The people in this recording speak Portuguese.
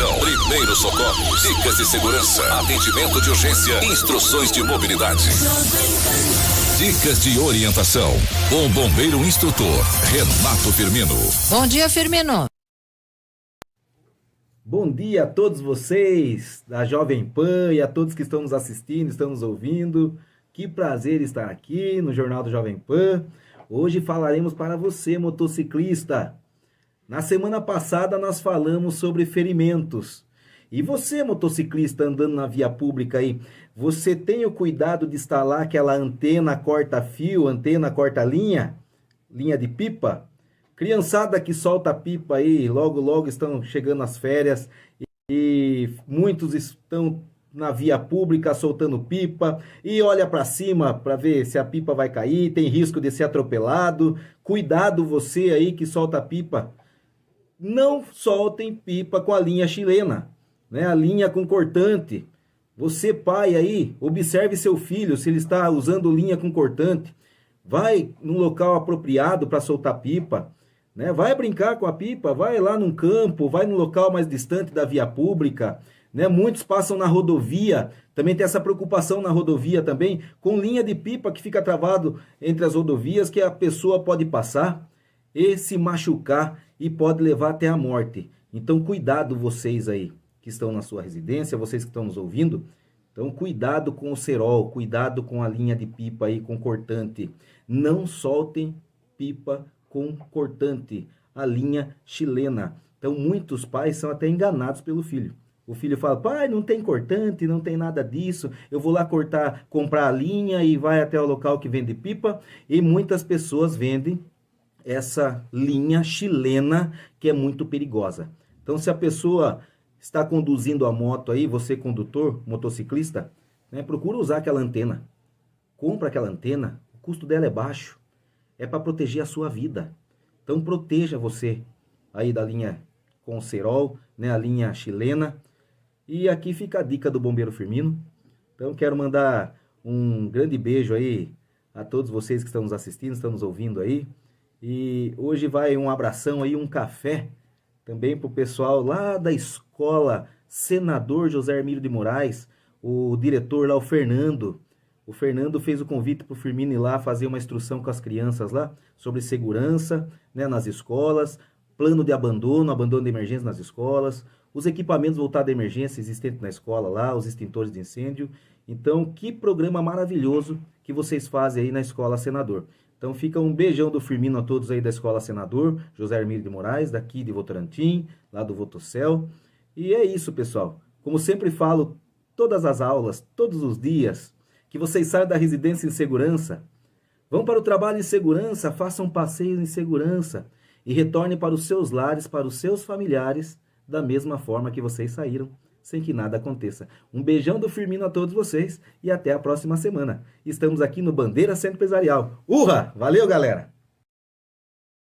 Primeiro primeiros socorros, dicas de segurança, atendimento de urgência, instruções de mobilidade. Dicas de orientação com o bombeiro instrutor Renato Firmino. Bom dia, Firmino. Bom dia a todos vocês da Jovem Pan e a todos que estão nos assistindo, estão nos ouvindo. Que prazer estar aqui no Jornal do Jovem Pan. Hoje falaremos para você, motociclista, na semana passada nós falamos sobre ferimentos. E você, motociclista andando na via pública aí, você tem o cuidado de instalar aquela antena corta-fio, antena corta-linha, linha de pipa? Criançada que solta pipa aí, logo logo estão chegando as férias e muitos estão na via pública soltando pipa e olha para cima para ver se a pipa vai cair, tem risco de ser atropelado. Cuidado você aí que solta pipa não soltem pipa com a linha chilena, né? a linha concortante. Você, pai, aí, observe seu filho se ele está usando linha concortante. Vai num local apropriado para soltar pipa. Né? Vai brincar com a pipa, vai lá num campo, vai num local mais distante da via pública. Né? Muitos passam na rodovia, também tem essa preocupação na rodovia também, com linha de pipa que fica travado entre as rodovias que a pessoa pode passar e se machucar e pode levar até a morte. Então, cuidado vocês aí que estão na sua residência, vocês que estão nos ouvindo. Então, cuidado com o cerol, cuidado com a linha de pipa aí com cortante. Não soltem pipa com cortante, a linha chilena. Então, muitos pais são até enganados pelo filho. O filho fala: pai, não tem cortante, não tem nada disso. Eu vou lá cortar, comprar a linha e vai até o local que vende pipa. E muitas pessoas vendem essa linha chilena que é muito perigosa. Então, se a pessoa está conduzindo a moto aí, você condutor, motociclista, né, procura usar aquela antena. Compra aquela antena, o custo dela é baixo. É para proteger a sua vida. Então, proteja você aí da linha Concerol, né, a linha chilena. E aqui fica a dica do Bombeiro Firmino. Então, quero mandar um grande beijo aí a todos vocês que estão nos assistindo, estão nos ouvindo aí. E hoje vai um abração aí, um café também para o pessoal lá da escola Senador José Hermílio de Moraes, o diretor lá, o Fernando. O Fernando fez o convite para o Firmino ir lá fazer uma instrução com as crianças lá sobre segurança né, nas escolas, plano de abandono, abandono de emergência nas escolas, os equipamentos voltados à emergência existentes na escola lá, os extintores de incêndio. Então, que programa maravilhoso que vocês fazem aí na Escola Senador. Então fica um beijão do Firmino a todos aí da Escola Senador, José Hermílio de Moraes, daqui de Votorantim, lá do Votocel. E é isso, pessoal. Como sempre falo, todas as aulas, todos os dias, que vocês saiam da residência em segurança, vão para o trabalho em segurança, façam passeios em segurança e retornem para os seus lares, para os seus familiares, da mesma forma que vocês saíram sem que nada aconteça. Um beijão do Firmino a todos vocês e até a próxima semana. Estamos aqui no Bandeira Centro Empresarial. Urra! Valeu, galera!